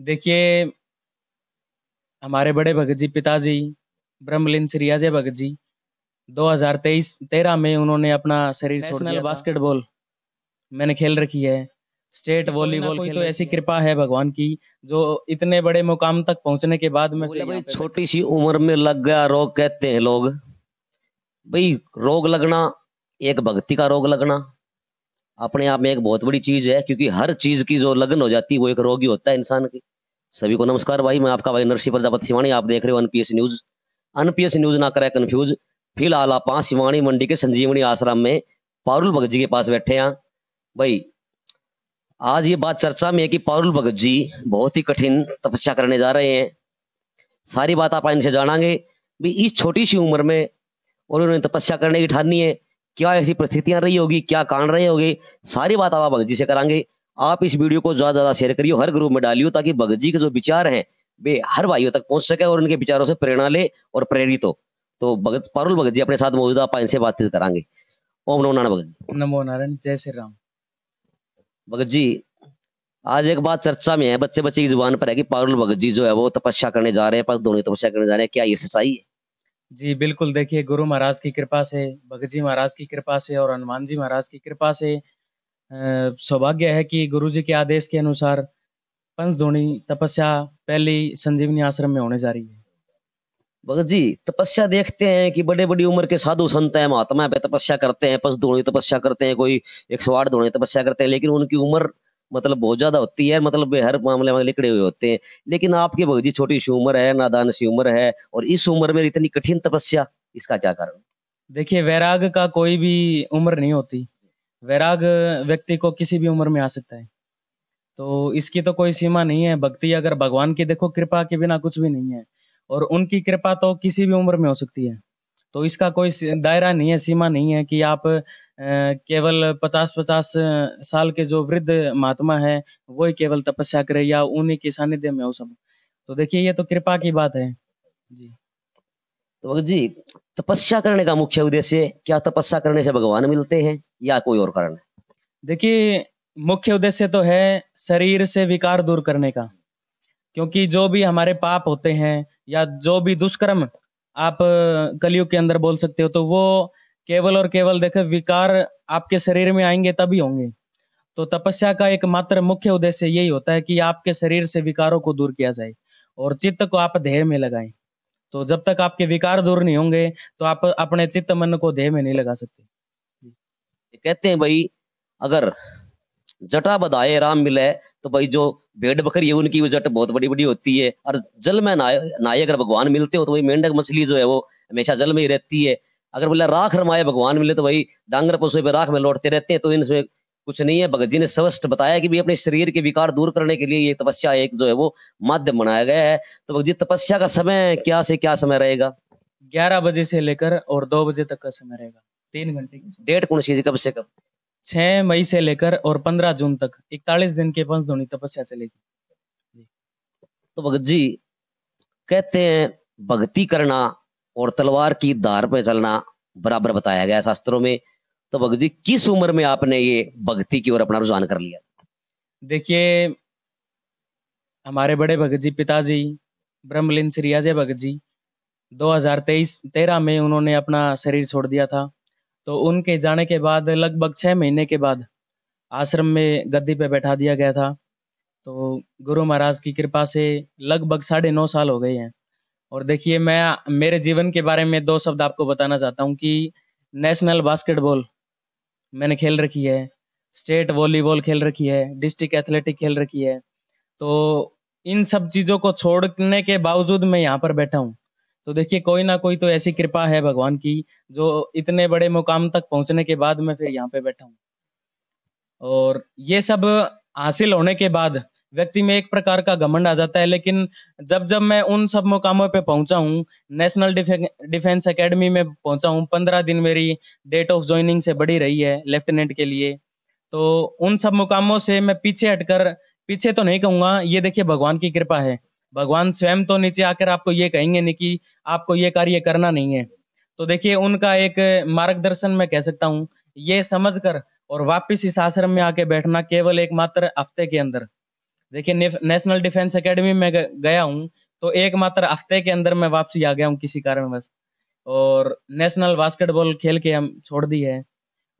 देखिए, हमारे बड़े भगत जी पिताजी ब्रह्मलिन श्री भगत जी 2023-13 में उन्होंने अपना शरीर छोड़ दिया बास्केटबॉल मैंने खेल रखी है। स्टेट वॉलीबॉल खेल तो ऐसी कृपा है भगवान की जो इतने बड़े मुकाम तक पहुंचने के बाद में छोटी सी उम्र में लग गया रोग कहते हैं लोग भाई रोग लगना एक भक्ति का रोग लगना अपने आप में एक बहुत बड़ी चीज है क्योंकि हर चीज की जो लगन हो जाती है वो एक रोगी होता है इंसान की सभी को नमस्कार भाई मैं आपका भाई नरसी प्रजापत शिवाणी आप देख रहे हो अनपीएस न्यूज अनपीएस न्यूज ना करे कन्फ्यूज फिलहाल आप शिवाणी मंडी के संजीवनी आश्रम में पारुल भगत जी के पास बैठे हैं भाई आज ये बात चर्चा में है कि पारुल भगत जी बहुत ही कठिन तपस्या करने जा रहे हैं सारी बात आप इनसे जानांगे भी इस छोटी सी उम्र में उन्होंने तपस्या करने की ठानी है क्या ऐसी परिस्थितियां रही होगी क्या कारण रहे होंगे सारी बात आप भगत जी से करांगे आप इस वीडियो को ज़्यादा ज़्यादा शेयर करियो हर ग्रुप में डालियो ताकि भगत जी के जो विचार हैं वे हर भाइयों तक पहुंच सके और उनके विचारों से प्रेरणा ले और प्रेरित हो तो भगत पारुल भगत जी अपने साथ मौजूदा आप इनसे बातचीत करांगे ओम नमो नारायण भगत जी नमो नारायण जय श्री राम भगत जी आज एक बात चर्चा में है बच्चे बच्चे की जुबान पर है कि पारुल भगत जी जो है वो तपस्या करने जा रहे हैं पर दोनों तपस्या करने जा रहे हैं क्या ये सच्चाई है जी बिल्कुल देखिए गुरु महाराज की कृपा से भगत जी महाराज की कृपा से और हनुमान जी महाराज की कृपा से सौभाग्य है कि गुरु जी के आदेश के अनुसार पंच तपस्या पहली संजीवनी आश्रम में होने जा रही है भगत जी तपस्या देखते हैं कि बड़े बड़ी उम्र के साधु संत हैं महात्मा पे तपस्या करते हैं पंचधोनी तपस्या करते हैं कोई एक सौ आठ धोनी तपस्या करते हैं लेकिन उनकी उम्र मतलब बहुत ज्यादा होती है मतलब हर मामले में लिखड़े हुए होते हैं लेकिन आपकी जी छोटी सी उम्र है नादान सी उम्र है और इस उम्र में इतनी कठिन तपस्या इसका क्या कारण देखिए वैराग का कोई भी उम्र नहीं होती वैराग व्यक्ति को किसी भी उम्र में आ सकता है तो इसकी तो कोई सीमा नहीं है भक्ति अगर भगवान की देखो कृपा के बिना कुछ भी नहीं है और उनकी कृपा तो किसी भी उम्र में हो सकती है तो इसका कोई दायरा नहीं है सीमा नहीं है कि आप केवल पचास पचास साल के जो वृद्ध महात्मा है वो ही केवल तपस्या करे या उन्हीं के सानिध्य में हो सब तो देखिए ये तो कृपा की बात है जी तो भगत जी तपस्या करने का मुख्य उद्देश्य क्या तपस्या करने से भगवान मिलते हैं या कोई और कारण है देखिए मुख्य उद्देश्य तो है शरीर से विकार दूर करने का क्योंकि जो भी हमारे पाप होते हैं या जो भी दुष्कर्म आप कलयुग के अंदर बोल सकते हो तो वो केवल और केवल देखो विकार आपके शरीर में आएंगे तभी होंगे तो तपस्या का एकमात्र मुख्य उद्देश्य यही होता है कि आपके शरीर से विकारों को दूर किया जाए और चित्त को आप ध्येय में लगाए तो जब तक आपके विकार दूर नहीं होंगे तो आप अपने चित्त मन को ध्येय में नहीं लगा सकते कहते हैं भाई अगर जटा बधाए राम मिले तो भाई जो भेड़ बकरी है उनकी वो जट बहुत बड़ी बड़ी होती है और जल में नाय अगर भगवान मिलते हो तो भाई मेंढक मछली जो है वो हमेशा जल में ही रहती है अगर बोले राख रमाए भगवान मिले तो भाई डांगर पशु पे राख में लौटते रहते हैं तो इनसे कुछ नहीं है भगत जी ने स्वस्थ बताया कि भी अपने शरीर के विकार दूर करने के लिए ये तपस्या एक जो है वो माध्यम बनाया गया है तो भगत जी तपस्या का समय क्या से क्या समय रहेगा ग्यारह बजे से लेकर और दो बजे तक का समय रहेगा तीन घंटे डेट कौन सी कब से कब छह मई से लेकर और पंद्रह जून तक इकतालीस दिन के पंच धोनी तपस्या से लेकर तो भगत जी कहते हैं भक्ति करना और तलवार की धार पर चलना बराबर बताया गया शास्त्रों में तो भगत जी किस उम्र में आपने ये भक्ति की ओर अपना रुझान कर लिया देखिए हमारे बड़े भगत जी पिताजी ब्रह्मलिन श्री अजय भगत जी 2023 तेरह में उन्होंने अपना शरीर छोड़ दिया था तो उनके जाने के बाद लगभग छः महीने के बाद आश्रम में गद्दी पे बैठा दिया गया था तो गुरु महाराज की कृपा से लगभग साढ़े नौ साल हो गए हैं और देखिए मैं मेरे जीवन के बारे में दो शब्द आपको बताना चाहता हूँ कि नेशनल बास्केटबॉल मैंने खेल रखी है स्टेट वॉलीबॉल खेल रखी है डिस्ट्रिक्ट एथलेटिक खेल रखी है तो इन सब चीज़ों को छोड़ने के बावजूद मैं यहाँ पर बैठा हूँ तो देखिए कोई ना कोई तो ऐसी कृपा है भगवान की जो इतने बड़े मुकाम तक पहुंचने के बाद मैं फिर यहाँ पे बैठा हूँ और ये सब हासिल होने के बाद व्यक्ति में एक प्रकार का घमंड आ जाता है लेकिन जब जब मैं उन सब मुकामों पे पहुंचा हूँ नेशनल डिफेंस एकेडमी में पहुंचा हूँ पंद्रह दिन मेरी डेट ऑफ ज्वाइनिंग से बढ़ी रही है लेफ्टिनेंट के लिए तो उन सब मुकामों से मैं पीछे हटकर पीछे तो नहीं कहूँगा ये देखिए भगवान की कृपा है भगवान स्वयं तो नीचे आकर आपको ये कहेंगे नहीं कि आपको ये कार्य करना नहीं है तो देखिए उनका एक मार्गदर्शन मैं कह सकता हूँ ये समझकर और वापस इस आश्रम में आके बैठना केवल एक मात्र हफ्ते के अंदर देखिए नेशनल डिफेंस एकेडमी में गया हूँ तो एक मात्र हफ्ते के अंदर मैं वापसी आ गया हूँ किसी कारणवश और नेशनल बास्केटबॉल खेल के हम छोड़ दिए है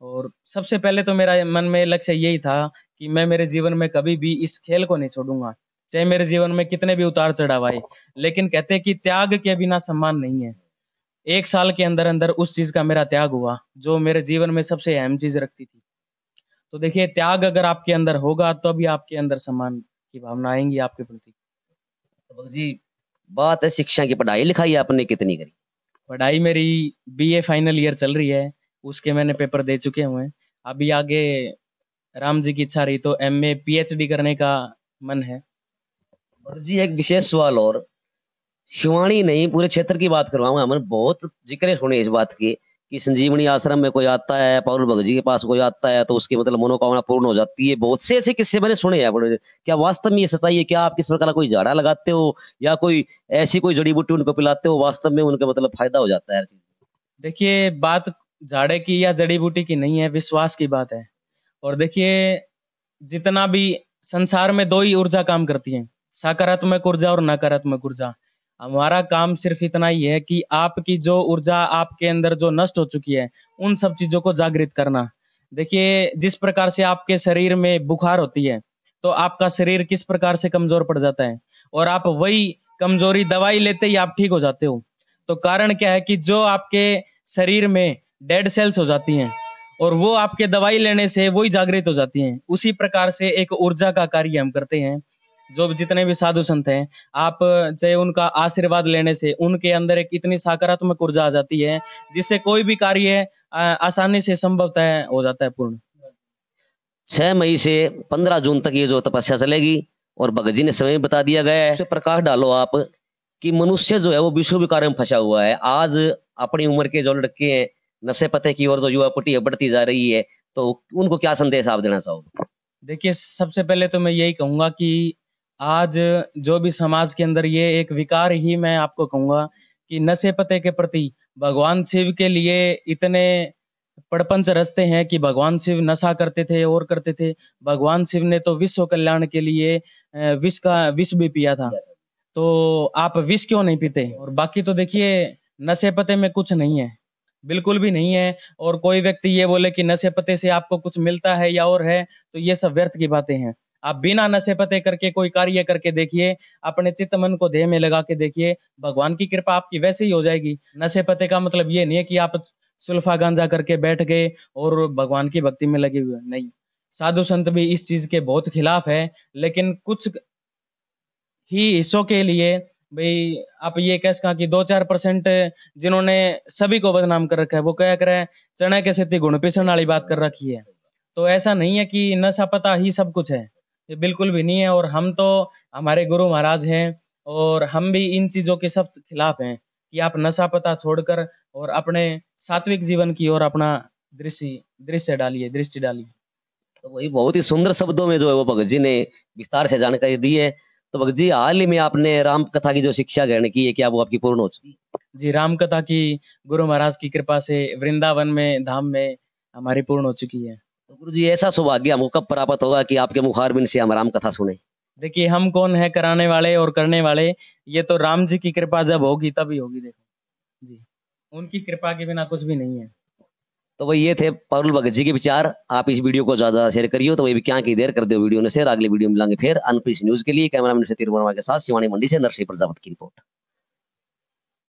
और सबसे पहले तो मेरा मन में लक्ष्य यही था कि मैं मेरे जीवन में कभी भी इस खेल को नहीं छोड़ूंगा चाहे मेरे जीवन में कितने भी उतार चढ़ाव आए लेकिन कहते हैं कि त्याग के बिना सम्मान नहीं है एक साल के अंदर अंदर उस चीज का मेरा त्याग हुआ जो मेरे जीवन में सबसे अहम चीज रखती थी तो देखिए त्याग अगर आपके अंदर होगा तो अभी आपके अंदर सम्मान की भावना आएंगी आपके प्रति जी बात है शिक्षा की पढ़ाई लिखाई आपने कितनी करी पढ़ाई मेरी बीए फाइनल ईयर चल रही है उसके मैंने पेपर दे चुके हुए हैं अभी आगे राम जी की इच्छा रही तो एम ए करने का मन है और जी एक विशेष सवाल और शिवानी नहीं पूरे क्षेत्र की बात करवाऊंगा हमें बहुत जिक्र सुने इस बात की कि संजीवनी आश्रम में कोई आता है पौरुल भगत जी के पास कोई आता है तो उसकी मतलब मनोकामना पूर्ण हो जाती है बहुत से ऐसे किस्से मैंने सुने हैं क्या वास्तव में ये सताइए क्या आप किस प्रकार कोई झाड़ा लगाते हो या कोई ऐसी कोई जड़ी बूटी उनको पिलाते हो वास्तव में उनका मतलब फायदा हो जाता है देखिए बात झाड़े की या जड़ी बूटी की नहीं है विश्वास की बात है और देखिए जितना भी संसार में दो ही ऊर्जा काम करती है सकारात्मक ऊर्जा और नकारात्मक ऊर्जा हमारा काम सिर्फ इतना ही है कि आपकी जो ऊर्जा आपके अंदर जो नष्ट हो चुकी है उन सब चीजों को जागृत करना देखिए जिस प्रकार से आपके शरीर में बुखार होती है तो आपका शरीर किस प्रकार से कमजोर पड़ जाता है और आप वही कमजोरी दवाई लेते ही आप ठीक हो जाते हो तो कारण क्या है कि जो आपके शरीर में डेड सेल्स हो जाती हैं और वो आपके दवाई लेने से वही जागृत हो जाती हैं उसी प्रकार से एक ऊर्जा का कार्य हम करते हैं जो जितने भी साधु संत हैं आप चाहे उनका आशीर्वाद लेने से उनके अंदर एक इतनी सकारात्मक ऊर्जा आ जाती है जिससे कोई भी कार्य आसानी से संभव हो जाता है पूर्ण छह मई से पंद्रह जून तक ये जो तपस्या चलेगी और भगत जी ने समय बता दिया गया है प्रकाश डालो आप कि मनुष्य जो है वो विश्व विकार में फंसा हुआ है आज अपनी उम्र के जो लड़के हैं नशे पते की ओर जो तो युवा पुटी बढ़ती जा रही है तो उनको क्या संदेश आप देना चाहोगे देखिए सबसे पहले तो मैं यही कहूंगा कि आज जो भी समाज के अंदर ये एक विकार ही मैं आपको कहूंगा कि नशे पते के प्रति भगवान शिव के लिए इतने पड़पंच रस्ते हैं कि भगवान शिव नशा करते थे और करते थे भगवान शिव ने तो विश्व कल्याण के लिए विष का विष भी पिया था तो आप विष क्यों नहीं पीते और बाकी तो देखिए नशे पते में कुछ नहीं है बिल्कुल भी नहीं है और कोई व्यक्ति ये बोले कि नशे पते से आपको कुछ मिलता है या और है तो ये सब व्यर्थ की बातें हैं आप बिना नशे पते करके कोई कार्य करके देखिए अपने चित्त मन को देह में लगा के देखिए भगवान की कृपा आपकी वैसे ही हो जाएगी नशे पते का मतलब ये नहीं है कि आप सुल्फा गांजा करके बैठ गए और भगवान की भक्ति में लगे हुए नहीं साधु संत भी इस चीज के बहुत खिलाफ है लेकिन कुछ ही हिस्सों के लिए भाई आप ये कह सका कि दो चार परसेंट जिन्होंने सभी को बदनाम कर रखा है वो क्या करे चने के खेती गुण पिसण वाली बात कर रखी है तो ऐसा नहीं है कि नशा पता ही सब कुछ है बिल्कुल भी नहीं है और हम तो हमारे गुरु महाराज हैं और हम भी इन चीज़ों के सब खिलाफ हैं कि आप नशा पता छोड़कर और अपने सात्विक जीवन की ओर अपना दृष्टि दृश्य डालिए दृष्टि डालिए तो वही बहुत ही सुंदर शब्दों में जो है वो भगत जी ने विस्तार से जानकारी दी है तो भगत जी हाल ही में आपने राम कथा की जो शिक्षा ग्रहण की है क्या वो आपकी पूर्ण हो चुकी जी राम कथा की गुरु महाराज की कृपा से वृंदावन में धाम में हमारी पूर्ण हो चुकी है तो गुरु जी ऐसा सौभाग्य हमको कब प्राप्त होगा कि आपके मुखार बिन से हम राम कथा सुने देखिए हम कौन है कराने वाले और करने वाले ये तो राम जी की कृपा जब होगी तभी होगी देखो जी उनकी कृपा के बिना कुछ भी नहीं है तो भाई ये थे पारुल भगत जी के विचार आप इस वीडियो को ज्यादा शेयर करियो तो वही क्या की देर कर दो वीडियो ने शेयर अगले वीडियो मिलांगे फिर अनपीस न्यूज के लिए कैमरा मैन से तिरुवरमा के साथ शिवानी मंडी से नरसिंह प्रजापत की रिपोर्ट